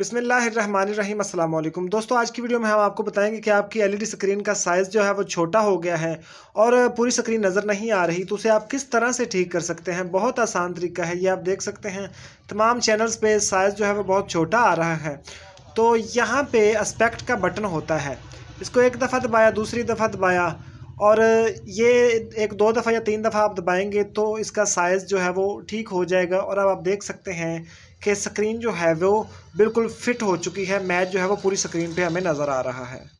बिसमीम अल्लाम दोस्तों आज की वीडियो में हम आपको बताएंगे कि आपकी एलईडी स्क्रीन का साइज़ जो है वो छोटा हो गया है और पूरी स्क्रीन नज़र नहीं आ रही तो उसे आप किस तरह से ठीक कर सकते हैं बहुत आसान तरीका है ये आप देख सकते हैं तमाम चैनल्स पे साइज़ जो है वो बहुत छोटा आ रहा है तो यहाँ पे अस्पेक्ट का बटन होता है इसको एक दफ़ा दबाया दूसरी दफ़ा दबाया और ये एक दो दफ़ा या तीन दफ़ा आप दबाएंगे तो इसका साइज़ जो है वो ठीक हो जाएगा और अब आप देख सकते हैं कि स्क्रीन जो है वो बिल्कुल फिट हो चुकी है मैच जो है वो पूरी स्क्रीन पे हमें नज़र आ रहा है